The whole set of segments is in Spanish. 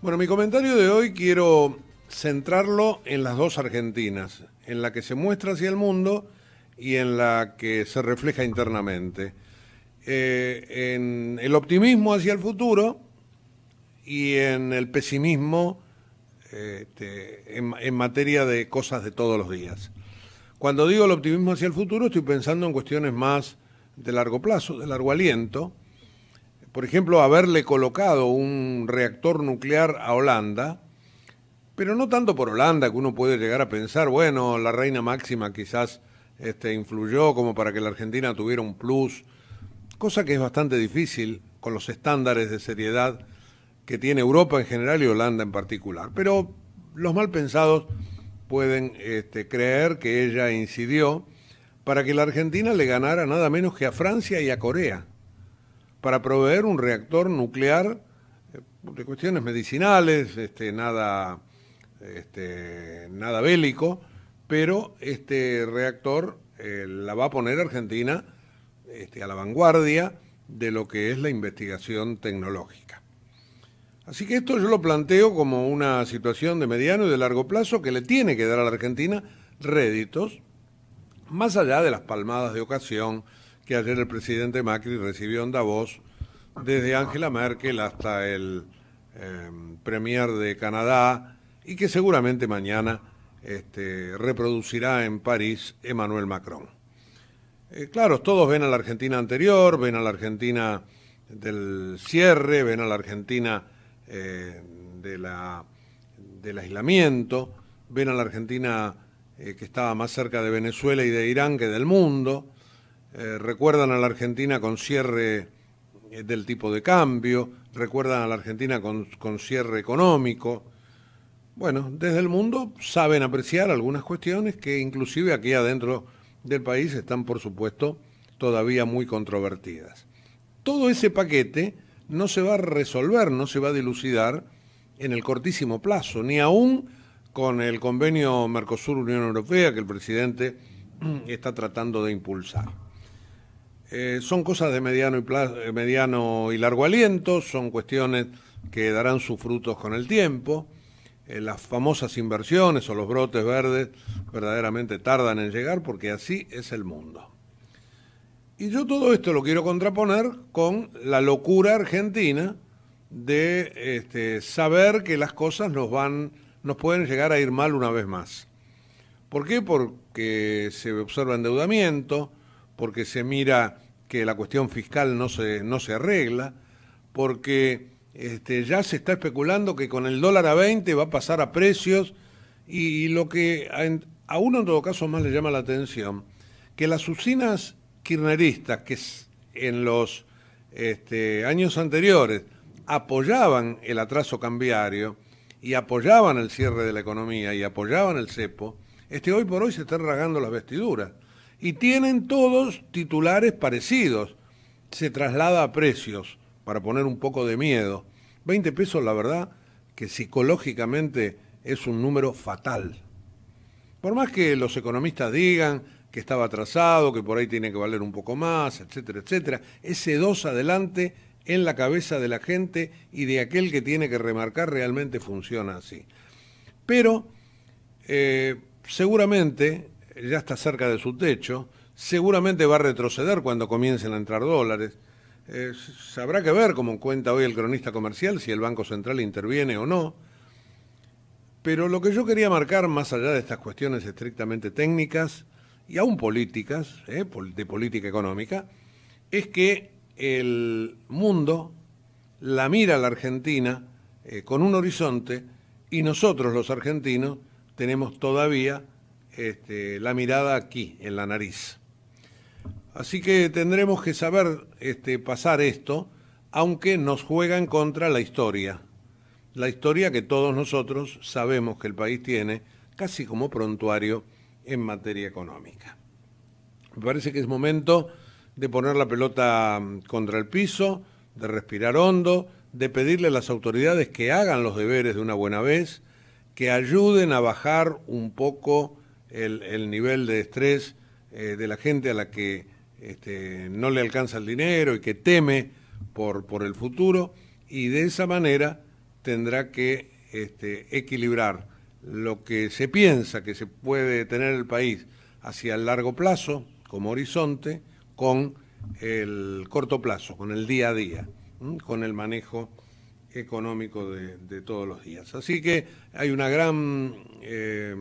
Bueno, mi comentario de hoy quiero centrarlo en las dos Argentinas, en la que se muestra hacia el mundo y en la que se refleja internamente. Eh, en el optimismo hacia el futuro y en el pesimismo este, en materia de cosas de todos los días. Cuando digo el optimismo hacia el futuro estoy pensando en cuestiones más de largo plazo, de largo aliento, por ejemplo, haberle colocado un reactor nuclear a Holanda, pero no tanto por Holanda, que uno puede llegar a pensar, bueno, la reina máxima quizás este, influyó como para que la Argentina tuviera un plus, cosa que es bastante difícil con los estándares de seriedad que tiene Europa en general y Holanda en particular. Pero los mal pensados pueden este, creer que ella incidió para que la Argentina le ganara nada menos que a Francia y a Corea para proveer un reactor nuclear eh, de cuestiones medicinales, este, nada, este, nada bélico, pero este reactor eh, la va a poner Argentina este, a la vanguardia de lo que es la investigación tecnológica. Así que esto yo lo planteo como una situación de mediano y de largo plazo que le tiene que dar a la Argentina réditos, más allá de las palmadas de ocasión, que ayer el presidente Macri recibió en Davos desde Angela Merkel hasta el em, premier de Canadá y que seguramente mañana este, reproducirá en París Emmanuel Macron. Eh, claro, todos ven a la Argentina anterior, ven a la Argentina del cierre, ven a la Argentina eh, del aislamiento, ven a la Argentina eh, que estaba más cerca de Venezuela y de Irán que del mundo, eh, recuerdan a la Argentina con cierre eh, del tipo de cambio, recuerdan a la Argentina con, con cierre económico. Bueno, desde el mundo saben apreciar algunas cuestiones que inclusive aquí adentro del país están, por supuesto, todavía muy controvertidas. Todo ese paquete no se va a resolver, no se va a dilucidar en el cortísimo plazo, ni aún con el convenio Mercosur-Unión Europea que el presidente está tratando de impulsar. Eh, son cosas de eh, mediano y, largo aliento, son cuestiones que darán sus frutos con el tiempo. Eh, las famosas inversiones o los brotes verdes verdaderamente tardan en llegar porque así es el mundo. Y yo todo esto lo quiero contraponer con la locura argentina de este, saber que las cosas nos van, nos pueden llegar a ir mal una vez más. ¿Por qué? Porque se observa endeudamiento, porque se mira que la cuestión fiscal no se, no se arregla, porque este, ya se está especulando que con el dólar a 20 va a pasar a precios y, lo que a, uno en todo caso más le llama la atención, que las usinas kirneristas que en los este, años anteriores apoyaban el atraso cambiario y apoyaban el cierre de la economía y apoyaban el cepo, este, hoy por hoy se están rasgando las vestiduras y tienen todos titulares parecidos. Se traslada a precios para poner un poco de miedo. 20 pesos, la verdad, que psicológicamente es un número fatal. Por más que los economistas digan que estaba atrasado, que por ahí tiene que valer un poco más, etcétera, etcétera, ese dos adelante en la cabeza de la gente y de aquel que tiene que remarcar realmente funciona así. Pero eh, seguramente ya está cerca de su techo, seguramente va a retroceder cuando comiencen a entrar dólares. Eh, sabrá que ver, como cuenta hoy el cronista comercial, si el Banco Central interviene o no. Pero lo que yo quería marcar, más allá de estas cuestiones estrictamente técnicas y aún políticas, eh, de política económica, es que el mundo la mira a la Argentina eh, con un horizonte y nosotros los argentinos tenemos todavía este, la mirada aquí, en la nariz. Así que tendremos que saber este, pasar esto, aunque nos juega en contra la historia. La historia que todos nosotros sabemos que el país tiene, casi como prontuario en materia económica. Me parece que es momento de poner la pelota mm, contra el piso, de respirar hondo, de pedirle a las autoridades que hagan los deberes de una buena vez, que ayuden a bajar un poco el, nivel de estrés eh, de la gente a la que este, no le alcanza el dinero y que teme por, por el futuro y de esa manera tendrá que este, equilibrar lo que se piensa que se puede tener el país hacia el largo plazo como horizonte con el corto plazo, con el día a día, con el manejo económico de, todos los días. Así que hay una gran... Eh,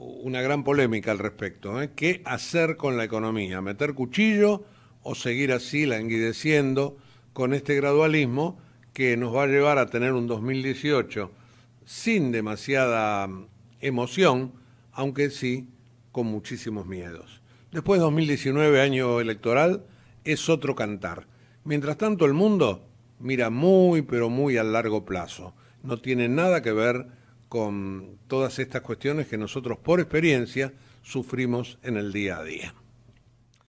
una gran polémica al respecto. ¿eh? ¿Qué hacer con la economía? ¿Meter cuchillo o seguir así languideciendo con este gradualismo que nos va a llevar a tener un 2018 sin demasiada mm, emoción, aunque sí con muchísimos miedos? Después de 2019, año electoral, es otro cantar. Mientras tanto, el mundo mira muy, pero muy a largo plazo. No tiene nada que ver con todas estas cuestiones que nosotros por experiencia sufrimos en el día a día.